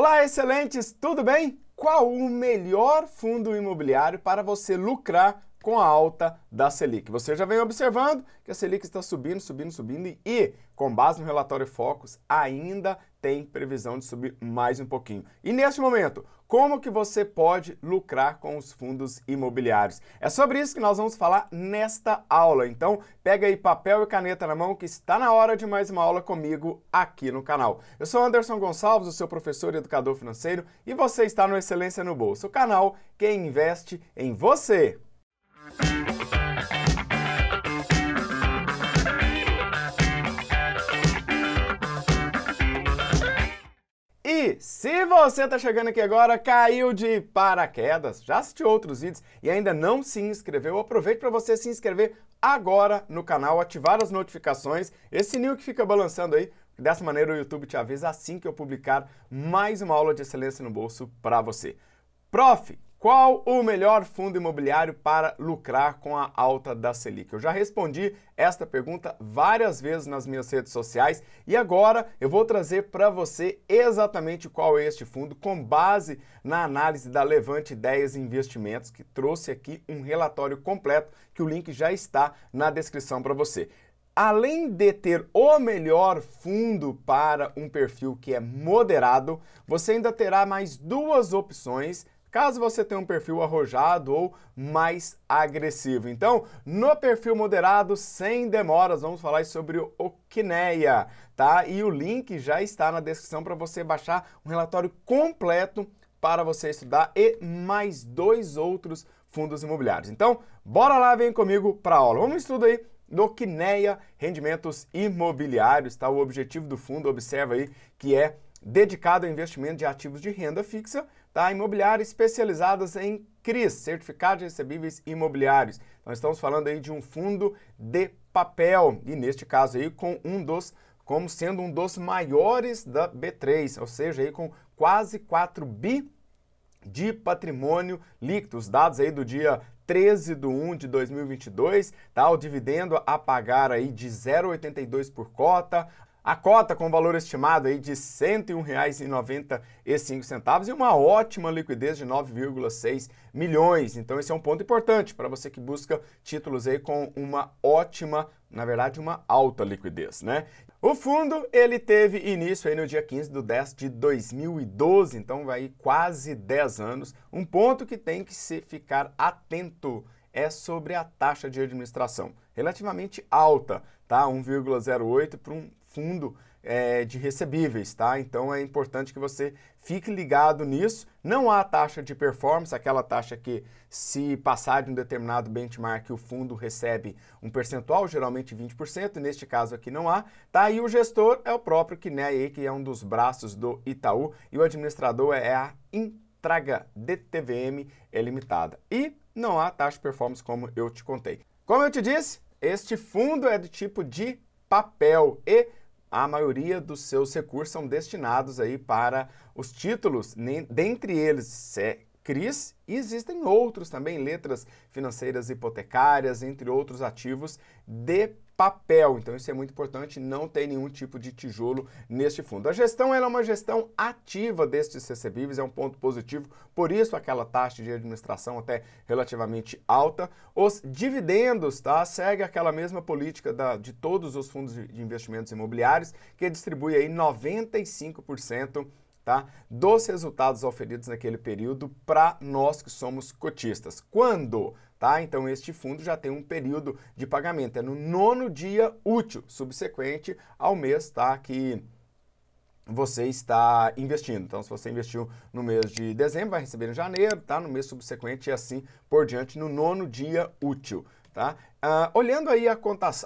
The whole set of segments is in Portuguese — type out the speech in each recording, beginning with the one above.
Olá, excelentes, tudo bem? Qual o melhor fundo imobiliário para você lucrar com a alta da Selic. Você já vem observando que a Selic está subindo, subindo, subindo e, com base no relatório Focus, ainda tem previsão de subir mais um pouquinho. E neste momento, como que você pode lucrar com os fundos imobiliários? É sobre isso que nós vamos falar nesta aula. Então, pega aí papel e caneta na mão que está na hora de mais uma aula comigo aqui no canal. Eu sou Anderson Gonçalves, o seu professor e educador financeiro, e você está no Excelência no Bolso, o canal que investe em você. Se você está chegando aqui agora, caiu de paraquedas, já assistiu outros vídeos e ainda não se inscreveu, aproveite para você se inscrever agora no canal, ativar as notificações, esse sininho que fica balançando aí, dessa maneira o YouTube te avisa assim que eu publicar mais uma aula de excelência no bolso para você. Prof, qual o melhor fundo imobiliário para lucrar com a alta da Selic? Eu já respondi esta pergunta várias vezes nas minhas redes sociais e agora eu vou trazer para você exatamente qual é este fundo com base na análise da Levante Ideias Investimentos, que trouxe aqui um relatório completo que o link já está na descrição para você além de ter o melhor fundo para um perfil que é moderado, você ainda terá mais duas opções caso você tenha um perfil arrojado ou mais agressivo. Então, no perfil moderado, sem demoras, vamos falar sobre o Quineia, tá? E o link já está na descrição para você baixar um relatório completo para você estudar e mais dois outros fundos imobiliários. Então, bora lá, vem comigo para a aula. Vamos estudar aí no Quineia Rendimentos Imobiliários, tá? O objetivo do fundo, observa aí, que é dedicado ao investimento de ativos de renda fixa Tá? Imobiliárias especializadas em CRIs, Certificados de Recebíveis Imobiliários. Nós estamos falando aí de um fundo de papel e neste caso aí com um dos como sendo um dos maiores da B3, ou seja, aí com quase 4 bi de patrimônio líquido. Os dados aí do dia 13 de 1 de 2022, tá? O dividendo a pagar aí de 0,82 por cota, a cota com valor estimado aí de R$ 101,95 e uma ótima liquidez de 9,6 milhões. Então esse é um ponto importante para você que busca títulos aí com uma ótima, na verdade uma alta liquidez, né? O fundo, ele teve início aí no dia 15 de 10 de 2012, então vai quase 10 anos. Um ponto que tem que se ficar atento é sobre a taxa de administração, relativamente alta, tá? 1,08 para um fundo é, de recebíveis, tá? Então é importante que você fique ligado nisso. Não há taxa de performance, aquela taxa que se passar de um determinado benchmark o fundo recebe um percentual, geralmente 20%, neste caso aqui não há, tá? E o gestor é o próprio Kinei, que é um dos braços do Itaú, e o administrador é a Intraga DTVM é limitada. E não há taxa de performance como eu te contei. Como eu te disse, este fundo é do tipo de papel e a maioria dos seus recursos são destinados aí para os títulos, dentre eles é CRIs e existem outros também, letras financeiras hipotecárias, entre outros ativos de papel. Então isso é muito importante, não tem nenhum tipo de tijolo neste fundo. A gestão ela é uma gestão ativa destes recebíveis, é um ponto positivo, por isso aquela taxa de administração até relativamente alta. Os dividendos, tá? Segue aquela mesma política da, de todos os fundos de investimentos imobiliários, que distribui aí 95% tá? dos resultados oferidos naquele período para nós que somos cotistas. Quando? Tá? Então, este fundo já tem um período de pagamento, é no nono dia útil, subsequente ao mês tá? que você está investindo. Então, se você investiu no mês de dezembro, vai receber em janeiro, tá? no mês subsequente e assim por diante, no nono dia útil. Tá? Uh, olhando aí a,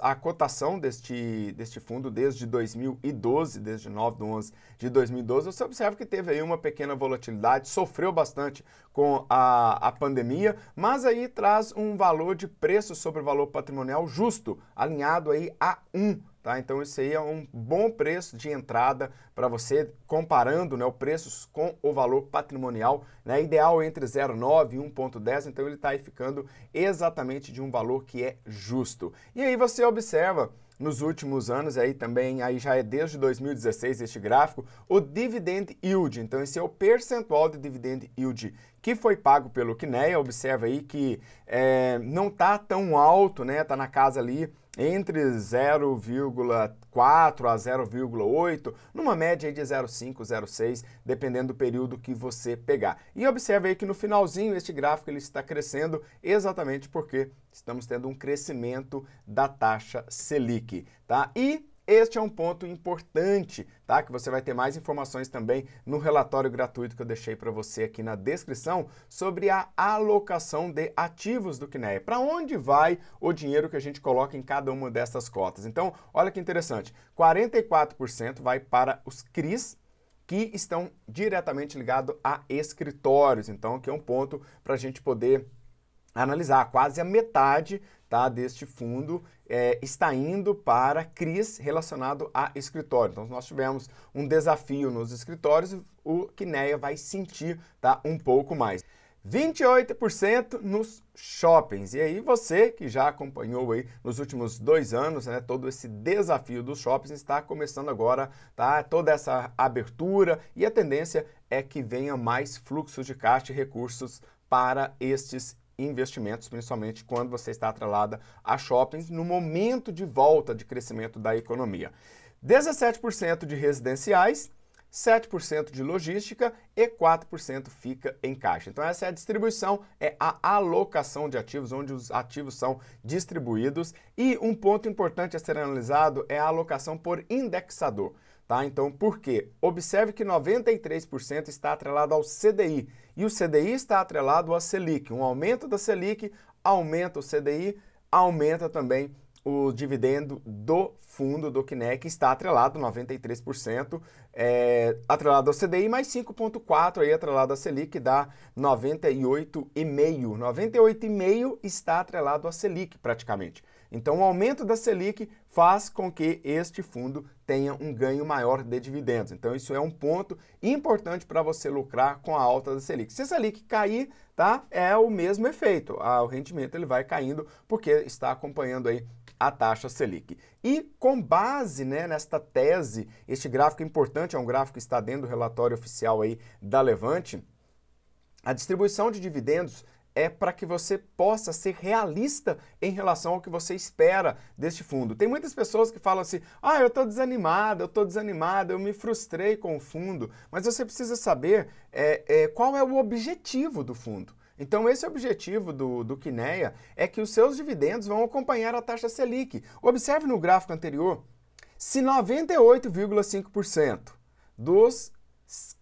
a cotação deste, deste fundo desde 2012, desde 9 de 11 de 2012, você observa que teve aí uma pequena volatilidade, sofreu bastante com a, a pandemia, mas aí traz um valor de preço sobre o valor patrimonial justo, alinhado aí a 1. Tá? Então isso aí é um bom preço de entrada para você comparando né, o preço com o valor patrimonial, né, ideal entre 0,9 e 1,10, então ele está aí ficando exatamente de um valor que é justo. E aí você observa nos últimos anos, aí também, aí já é desde 2016 este gráfico, o dividend yield. Então, esse é o percentual de dividend yield que foi pago pelo CNEA. Observa aí que é, não está tão alto, né? Está na casa ali entre 0,4 a 0,8, numa média de 0,5, 0,6, dependendo do período que você pegar. E observe aí que no finalzinho este gráfico ele está crescendo exatamente porque estamos tendo um crescimento da taxa Selic, tá? E este é um ponto importante, tá? Que você vai ter mais informações também no relatório gratuito que eu deixei para você aqui na descrição sobre a alocação de ativos do CNEA. Para onde vai o dinheiro que a gente coloca em cada uma dessas cotas? Então, olha que interessante. 44% vai para os CRIs, que estão diretamente ligados a escritórios. Então, aqui é um ponto para a gente poder analisar. Quase a metade tá, deste fundo é, está indo para CRIs relacionado a escritório. Então, nós tivemos um desafio nos escritórios, o Quineia vai sentir tá, um pouco mais. 28% nos shoppings. E aí você que já acompanhou aí nos últimos dois anos, né, todo esse desafio dos shoppings está começando agora, tá? Toda essa abertura e a tendência é que venha mais fluxo de caixa e recursos para estes investimentos, principalmente quando você está atrelada a shoppings no momento de volta de crescimento da economia. 17% de residenciais, 7% de logística e 4% fica em caixa. Então essa é a distribuição, é a alocação de ativos, onde os ativos são distribuídos. E um ponto importante a ser analisado é a alocação por indexador. Tá? Então, por quê? Observe que 93% está atrelado ao CDI e o CDI está atrelado à Selic. Um aumento da Selic aumenta o CDI, aumenta também o dividendo do fundo do que está atrelado 93%, é, atrelado ao CDI, mais 5,4 aí atrelado à Selic, dá 98,5. 98,5 está atrelado à Selic praticamente. Então, o aumento da Selic faz com que este fundo tenha um ganho maior de dividendos. Então, isso é um ponto importante para você lucrar com a alta da Selic. Se a Selic cair, tá? É o mesmo efeito. Ah, o rendimento ele vai caindo porque está acompanhando aí a taxa Selic. E com base né, nesta tese, este gráfico é importante, é um gráfico que está dentro do relatório oficial aí da Levante, a distribuição de dividendos é para que você possa ser realista em relação ao que você espera deste fundo. Tem muitas pessoas que falam assim: ah, eu estou desanimado, eu estou desanimado, eu me frustrei com o fundo. Mas você precisa saber é, é, qual é o objetivo do fundo. Então, esse objetivo do, do é que os seus dividendos vão acompanhar a taxa Selic. Observe no gráfico anterior, se 98,5% dos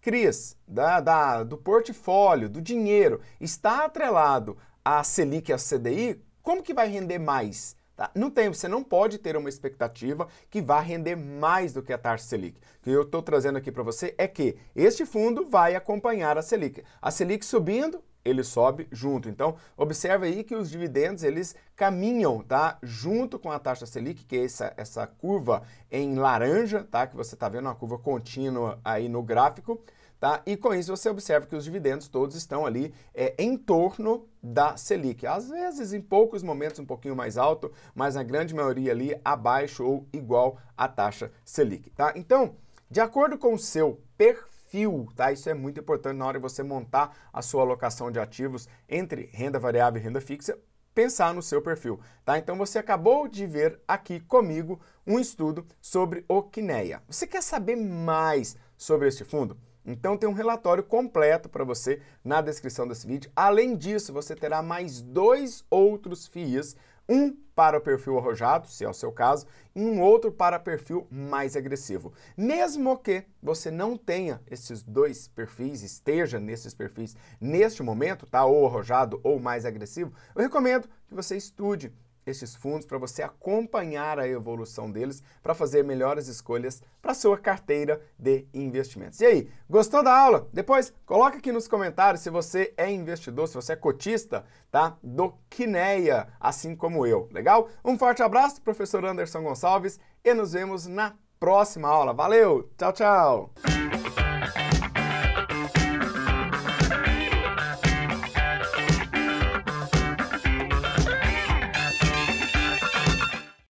CRIs, da, da, do portfólio, do dinheiro, está atrelado à Selic e à CDI, como que vai render mais? Tá? Não tem, você não pode ter uma expectativa que vá render mais do que a taxa Selic. O que eu estou trazendo aqui para você é que este fundo vai acompanhar a Selic. A Selic subindo, ele sobe junto. Então, observe aí que os dividendos eles caminham, tá? Junto com a taxa Selic, que é essa, essa curva em laranja, tá? Que você está vendo uma curva contínua aí no gráfico. Tá? E com isso você observa que os dividendos todos estão ali é, em torno da Selic. Às vezes, em poucos momentos, um pouquinho mais alto, mas na grande maioria ali abaixo ou igual à taxa Selic. Tá? Então, de acordo com o seu perfil, perfil, tá? Isso é muito importante na hora de você montar a sua alocação de ativos entre renda variável e renda fixa, pensar no seu perfil, tá? Então você acabou de ver aqui comigo um estudo sobre o Quineia. Você quer saber mais sobre este fundo? Então tem um relatório completo para você na descrição desse vídeo. Além disso, você terá mais dois outros FIIs, um para o perfil arrojado, se é o seu caso, e um outro para perfil mais agressivo. Mesmo que você não tenha esses dois perfis, esteja nesses perfis neste momento, tá? Ou arrojado ou mais agressivo, eu recomendo que você estude estes fundos para você acompanhar a evolução deles para fazer melhores escolhas para sua carteira de investimentos. E aí, gostou da aula? Depois coloca aqui nos comentários se você é investidor, se você é cotista, tá? Do Quineia, assim como eu. Legal? Um forte abraço, professor Anderson Gonçalves, e nos vemos na próxima aula. Valeu, tchau, tchau.